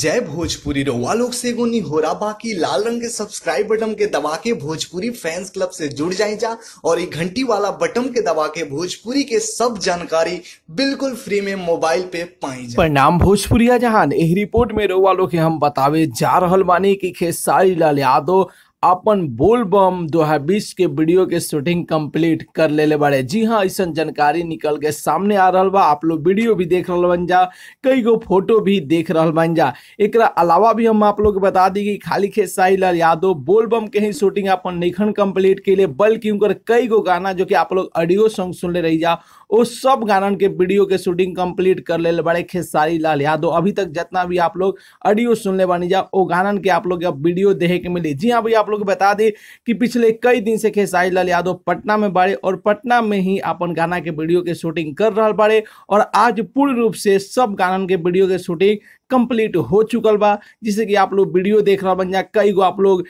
जय भोजपुरी रोवा से गुनी हो रहा बाकी लाल रंग के सब्सक्राइब बटन के दबा के भोजपुरी फैंस क्लब से जुड़ जाए जा और एक घंटी वाला बटन के दबा के भोजपुरी के सब जानकारी बिल्कुल फ्री में मोबाइल पे पाए जाए प्रणाम भोजपुरिया जहान यही रिपोर्ट में रोवालो के हम बतावे जा रहा बानी की खेसारी लाल यादव अपन बोलबम 2020 के वीडियो के शूटिंग कंप्लीट कर ले ले बड़े जी हाँ ऐसा जानकारी निकल के सामने आ रहा बा आप लोग वीडियो भी देख रहा बन जा कई गो फोटो भी देख रहा बन जा एक अलावा भी हम आप लोग बता दी कि खाली खेत लाल यादव बोलबम के ही शूटिंग अपन निखन कंप्लीट के लिए बल्कि उनका कई गो गाना जो कि आप लोग ऑडियो सॉन्ग सुन ले रही जा वो सब गानन के वीडियो के शूटिंग कंप्लीट कर ले बड़े खेसारी लाल यादव अभी तक जितना भी आप लोग ऑडियो सुन ले बनी जा वो गानन के आप लोग वीडियो देखे के मिली जी हाँ भाई आप लोग बता दें कि पिछले कई दिन से खेसारी लाल यादव पटना में बाड़े और पटना में ही अपन गाना के वीडियो के शूटिंग कर रहा बाड़े और आज पूर्ण रूप से सब गाना के वीडियो के शूटिंग कंप्लीट हो चुकल बा जिससे कि आप लोग वीडियो देख रहा बन जा कई गो आप लोग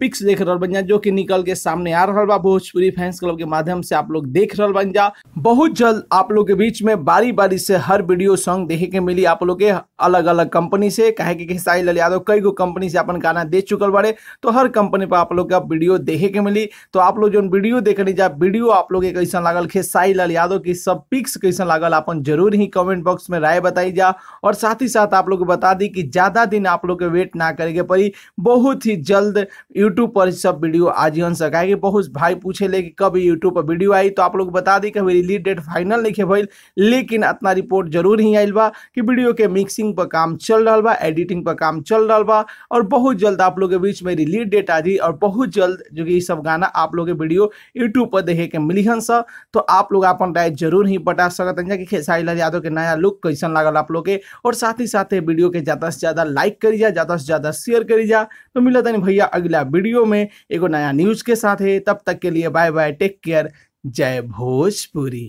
पिक्स देख रहा बन जा जो कि निकल के सामने आ रहा बा भोजपुरी फैंस क्लब के माध्यम से आप लोग देख रहा बन जा बहुत जल्द आप लोग के बीच में बारी बारी से हर वीडियो सॉन्ग देखे के मिली आप लोग के अलग अलग कंपनी से कहे कि साई लाल यादव कई गो कंपनी से अपन गाना दे चुकल बड़े तो हर कंपनी पर आप लोग के वीडियो देखे के मिली तो आप लोग जो वीडियो देखने जा वीडियो आप लोग के कैसा लागल खेसाई लाल यादव की सब पिक्स कैसा लागल अपन जरूर ही कमेंट बॉक्स में राय बताई जा और साथ ही साथ आप लोग बता दी कि ज़्यादा दिन आप लोग के वेट ना करे के पड़ी बहुत ही जल्द यूट्यूब पर सब वीडियो आजीवन सकाएगी बहुत भाई पूछे ले कि कब यूट्यूब पर वीडियो आई तो आप लोग बता दी कभी रिलीज डेट फाइनल नहीं भैल लेकिन इतना रिपोर्ट जरूर ही आएल बा कि वीडियो के मिक्सिंग पर काम चल रहा बा एडिटिंग पर काम चल रहा बा और बहुत जल्द आप लोग के बीच में रिलीज डेट आ जाए और बहुत जल्द जो कि सब गाना आप लोग के वीडियो यूट्यूब पर देखे के मिली हन सर तो आप लोग अपन राय जरूर ही बता सकते हैं कि खेसारी लाल यादव के नया लुक कैसा लागल आप लोग के और साथ ही साथ वीडियो के ज़्यादा से ज़्यादा लाइक करी जा ज़्यादा से ज़्यादा शेयर करी जा तो मिलता नहीं भैया अगला वीडियो में एगो नया न्यूज़ के साथ है तब तक के लिए बाय बाय टेक केयर जय भोजपुरी